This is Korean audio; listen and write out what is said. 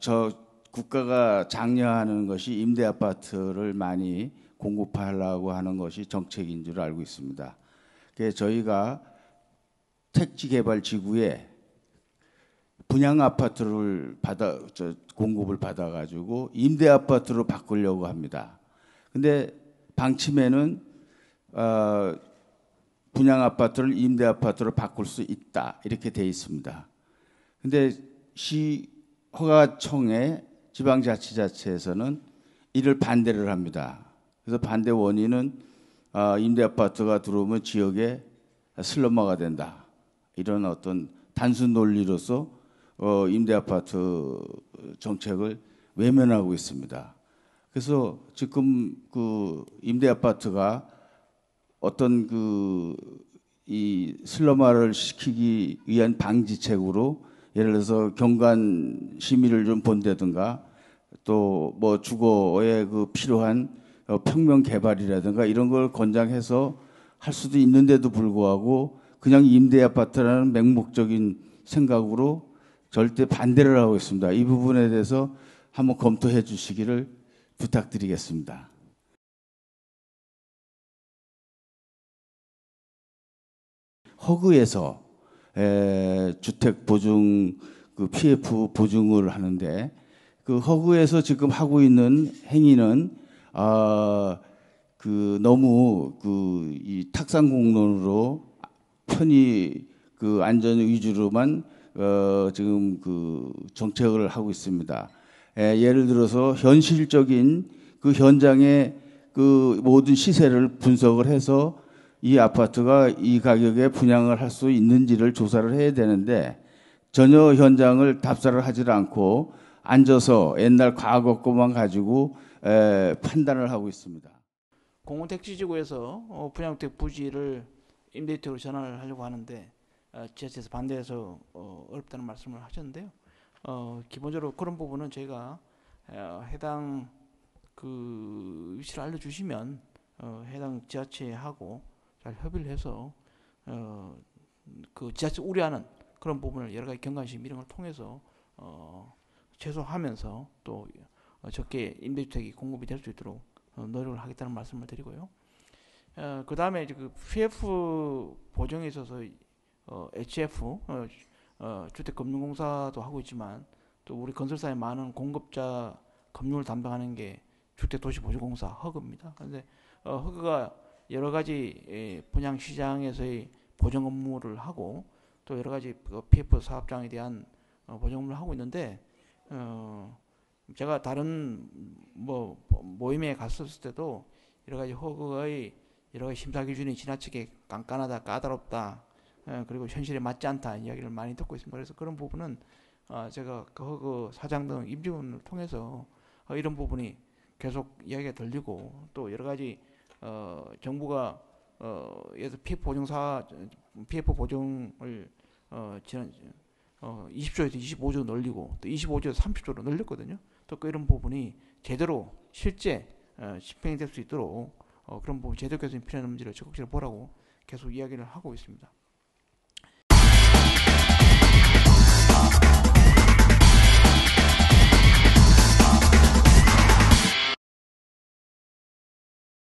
저 국가가 장려하는 것이 임대 아파트를 많이 공급하려고 하는 것이 정책인 줄 알고 있습니다. 그래서 저희가 택지개발지구에 분양 아파트를 받아 공급을 받아 가지고 임대 아파트로 바꾸려고 합니다. 근데 방침에는 어, 분양 아파트를 임대 아파트로 바꿀 수 있다 이렇게 돼 있습니다. 근데 시 허가청의 지방자치자체에서는 이를 반대를 합니다. 그래서 반대 원인은 아, 임대 아파트가 들어오면 지역에 슬럼마가 된다. 이런 어떤 단순 논리로서 어, 임대 아파트 정책을 외면하고 있습니다. 그래서 지금 그 임대 아파트가 어떤 그 이 슬럼화를 시키기 위한 방지책으로 예를 들어서 경관 심의를 좀 본다든가 또 뭐 주거에 그 필요한 어, 평면 개발이라든가 이런 걸 권장해서 할 수도 있는데도 불구하고 그냥 임대 아파트라는 맹목적인 생각으로 절대 반대를 하고 있습니다. 이 부분에 대해서 한번 검토해 주시기를 부탁드리겠습니다. 허그에서 주택 보증 그 PF 보증을 하는데 그 허구에서 지금 하고 있는 행위는 아, 그 너무 그 이 탁상 공론으로 편히 그 안전 위주로만 어, 지금 그 정책을 하고 있습니다. 예, 예를 들어서 현실적인 그 현장의 그 모든 시세를 분석을 해서 이 아파트가 이 가격에 분양을 할 수 있는지를 조사를 해야 되는데 전혀 현장을 답사를 하질 않고 앉아서 옛날 과거 것만 가지고 에, 판단을 하고 있습니다. 공원택지지구에서 어, 분양택 부지를 임대주택으로 전환을 하려고 하는데 아, 지자체에서 반대해서 어, 어렵다는 말씀을 하셨는데요. 어, 기본적으로 그런 부분은 저희가 어, 해당 그 위치를 알려주시면 해당 지자체하고 잘 협의를 해서 어, 그 지자체 우려하는 그런 부분을 여러 가지 경관심 이런 걸 통해서 어, 최소화하면서 또 어, 적게 임대주택이 공급이 될 수 있도록 어, 노력을 하겠다는 말씀을 드리고요. 어, 그 다음에 이제 그 PF 보정에 있어서 어, HF 어, 어, 주택금융공사도 하고 있지만 또 우리 건설사의 많은 공급자 금융을 담당하는 게 주택도시보증공사 허그입니다. 그런데 어, 허그가 여러 가지 예, 분양 시장에서의 보정 업무를 하고 또 여러 가지 그 PF 사업장에 대한 어, 보정 업무를 하고 있는데 어 제가 다른 뭐 모임에 갔었을 때도 여러 가지 허그의 여러 가지 심사 기준이 지나치게 깐깐하다 까다롭다 어, 그리고 현실에 맞지 않다 이야기를 많이 듣고 있습니다. 그래서 그런 부분은 어, 제가 그 허그 사장 등 임직원을 통해서 이런 부분이 계속 이야기가 들리고 또 여러 가지 어, 정부가 어, 예서 PF 보증사 PF 보증을 어, 지난 어, 20조에서 25조 늘리고 또 25조에서 30조로 늘렸거든요. 또 그런 부분이 제대로 실제 어, 집행될 수 있도록 어, 그런 부분 제도 개선이 필요한 문제를 적극적으로 보라고 계속 이야기를 하고 있습니다.